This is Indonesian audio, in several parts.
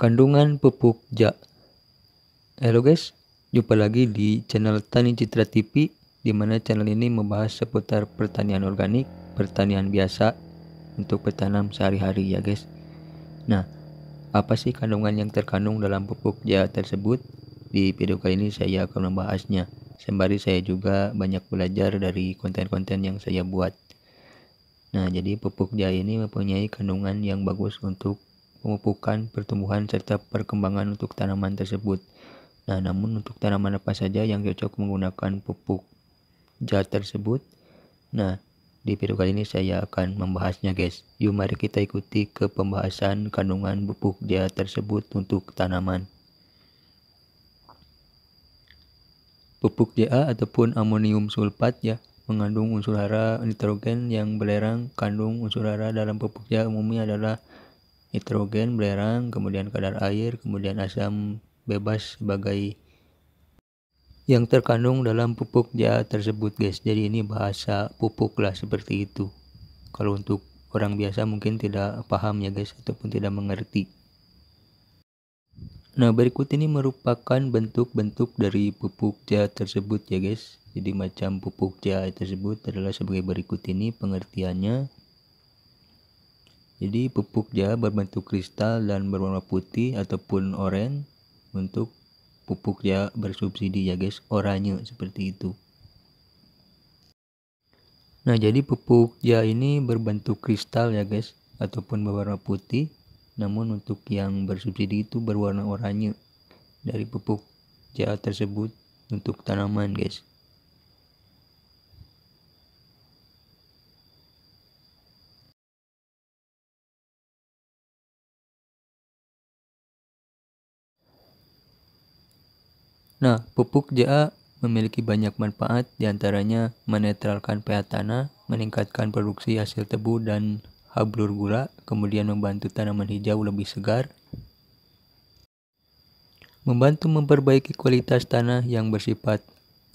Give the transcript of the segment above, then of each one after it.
kandungan pupuk ja. Halo guys, jumpa lagi di channel Tani Citra TV di mana channel ini membahas seputar pertanian organik, pertanian biasa untuk bertanam sehari-hari ya guys. Nah, apa sih kandungan yang terkandung dalam pupuk ja tersebut? Di video kali ini saya akan membahasnya. Sembari saya juga banyak belajar dari konten-konten yang saya buat. Nah, jadi pupuk jahe ini mempunyai kandungan yang bagus untuk pemupukan, pertumbuhan, serta perkembangan untuk tanaman tersebut. Nah, namun untuk tanaman apa saja yang cocok menggunakan pupuk jahat tersebut? Nah, di video kali ini saya akan membahasnya guys. Yuk mari kita ikuti ke pembahasan kandungan pupuk jahat tersebut untuk tanaman. Pupuk JA ataupun amonium sulfat ya mengandung unsur hara nitrogen yang belerang kandung unsur hara dalam pupuk JA umumnya adalah nitrogen belerang, kemudian kadar air, kemudian asam bebas sebagai yang terkandung dalam pupuk ja ya tersebut guys. Jadi ini bahasa pupuk lah seperti itu. Kalau untuk orang biasa mungkin tidak paham ya guys ataupun tidak mengerti. Nah, berikut ini merupakan bentuk-bentuk dari pupuk ja tersebut ya guys. Jadi macam pupuk ja tersebut adalah sebagai berikut ini pengertiannya. Jadi pupuk pupuknya berbentuk kristal dan berwarna putih ataupun oranye untuk pupuk ya bersubsidi ya guys oranye seperti itu. Nah jadi pupuk ya ini berbentuk kristal ya guys ataupun berwarna putih namun untuk yang bersubsidi itu berwarna oranye dari pupuk ja tersebut untuk tanaman guys Nah, pupuk JA memiliki banyak manfaat diantaranya menetralkan pH tanah, meningkatkan produksi hasil tebu dan hablur gula, kemudian membantu tanaman hijau lebih segar, membantu memperbaiki kualitas tanah yang bersifat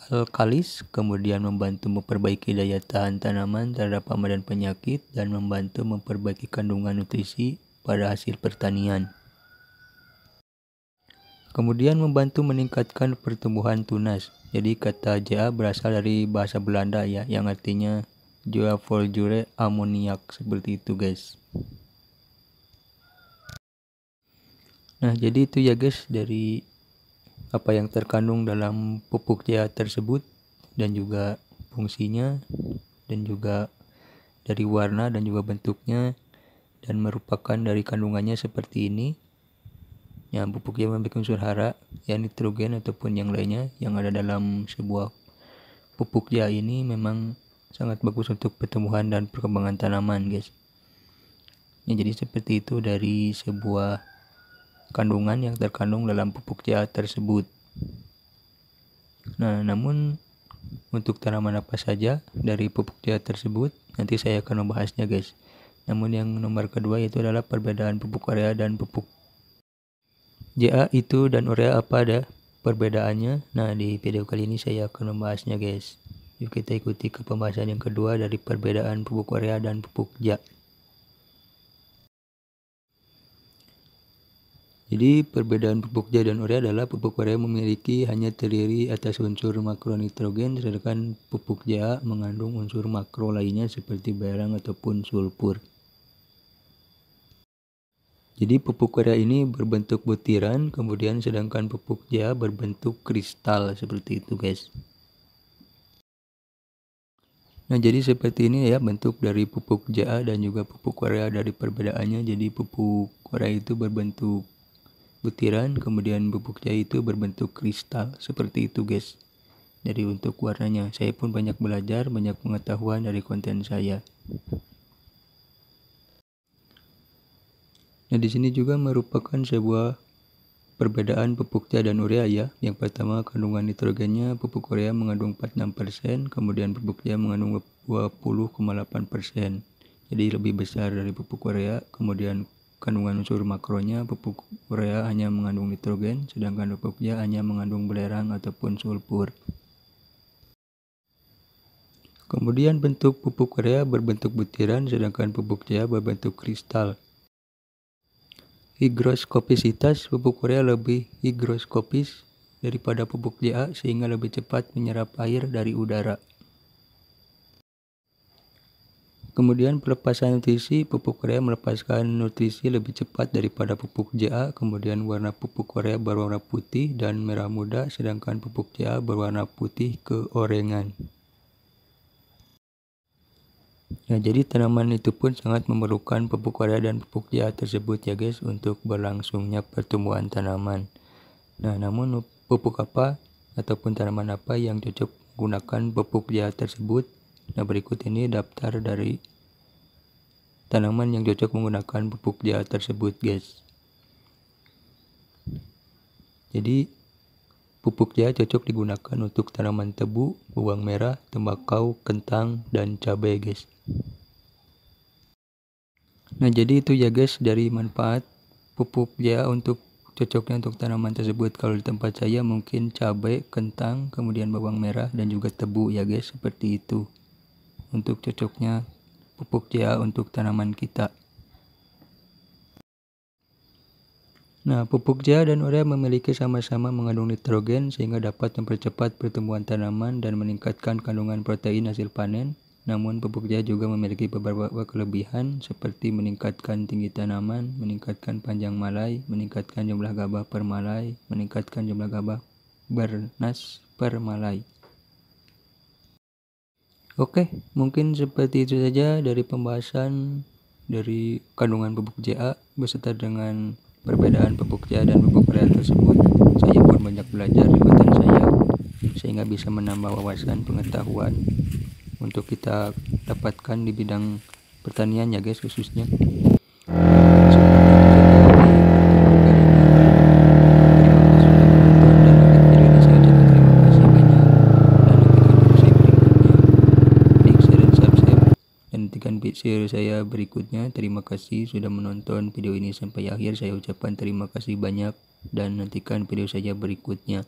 alkalis, kemudian membantu memperbaiki daya tahan tanaman terhadap hama dan penyakit, dan membantu memperbaiki kandungan nutrisi pada hasil pertanian. Kemudian membantu meningkatkan pertumbuhan tunas. Jadi kata JA berasal dari bahasa Belanda ya yang artinya Joa Voljure amoniak seperti itu guys. Nah jadi itu ya guys dari apa yang terkandung dalam pupuk JA tersebut dan juga fungsinya dan juga dari warna dan juga bentuknya dan merupakan dari kandungannya seperti ini Ya, pupuk yang memiliki unsur hara, ya nitrogen ataupun yang lainnya yang ada dalam sebuah pupuk ya ini memang sangat bagus untuk pertumbuhan dan perkembangan tanaman, guys. Ya, jadi seperti itu dari sebuah kandungan yang terkandung dalam pupuk ya tersebut. Nah, namun untuk tanaman apa saja dari pupuk ya tersebut nanti saya akan membahasnya, guys. Namun yang nomor kedua yaitu adalah perbedaan pupuk area dan pupuk JA itu dan urea apa ada perbedaannya? Nah, di video kali ini saya akan membahasnya, guys. Yuk kita ikuti ke pembahasan yang kedua dari perbedaan pupuk urea dan pupuk JA. Jadi, perbedaan pupuk JA dan urea adalah pupuk urea memiliki hanya terdiri atas unsur makronitrogen, sedangkan pupuk JA mengandung unsur makro lainnya seperti barang ataupun sulfur. Jadi pupuk kuda ini berbentuk butiran, kemudian sedangkan pupuk ja berbentuk kristal seperti itu, guys. Nah, jadi seperti ini ya bentuk dari pupuk ja dan juga pupuk korea dari perbedaannya. Jadi pupuk korea itu berbentuk butiran, kemudian pupuk ja itu berbentuk kristal seperti itu, guys. Jadi untuk warnanya, saya pun banyak belajar, banyak pengetahuan dari konten saya. Nah, di sini juga merupakan sebuah perbedaan pupuk cair dan urea ya. Yang pertama kandungan nitrogennya pupuk urea mengandung 46%, kemudian pupuk cair mengandung 20,8%. Jadi lebih besar dari pupuk urea. Kemudian kandungan unsur makronya pupuk urea hanya mengandung nitrogen, sedangkan pupuk cair hanya mengandung belerang ataupun sulfur. Kemudian bentuk pupuk urea berbentuk butiran sedangkan pupuk cair berbentuk kristal. Higroskopisitas pupuk Korea lebih higroskopis daripada pupuk JA sehingga lebih cepat menyerap air dari udara. Kemudian pelepasan nutrisi, pupuk Korea melepaskan nutrisi lebih cepat daripada pupuk JA, kemudian warna pupuk Korea berwarna putih dan merah muda, sedangkan pupuk JA berwarna putih keorengan. Ya, jadi tanaman itu pun sangat memerlukan pupuk wadah dan pupuk dia tersebut ya guys untuk berlangsungnya pertumbuhan tanaman. Nah, namun pupuk apa ataupun tanaman apa yang cocok gunakan pupuk dia tersebut? Nah, berikut ini daftar dari tanaman yang cocok menggunakan pupuk dia tersebut, guys. Jadi, Pupuk jahat cocok digunakan untuk tanaman tebu, bawang merah, tembakau, kentang, dan cabai guys. Nah, jadi itu ya guys dari manfaat pupuk ya untuk cocoknya untuk tanaman tersebut. Kalau di tempat saya mungkin cabai, kentang, kemudian bawang merah dan juga tebu ya guys, seperti itu. Untuk cocoknya pupuk ya untuk tanaman kita. Nah, pupuk ja ya dan urea memiliki sama-sama mengandung nitrogen sehingga dapat mempercepat pertumbuhan tanaman dan meningkatkan kandungan protein hasil panen namun pupuk pupuknya juga memiliki beberapa kelebihan seperti meningkatkan tinggi tanaman, meningkatkan panjang malai, meningkatkan jumlah gabah per malai, meningkatkan jumlah gabah bernas per malai. Oke, mungkin seperti itu saja dari pembahasan dari kandungan pupuk JA beserta dengan perbedaan pupuk JA dan pupuk real tersebut. Saya pun banyak belajar di saya sehingga bisa menambah wawasan pengetahuan untuk kita dapatkan di bidang pertanian ya guys khususnya share saya berikutnya. Terima kasih sudah menonton video ini sampai akhir. Saya ucapkan terima kasih banyak dan nantikan video saya berikutnya.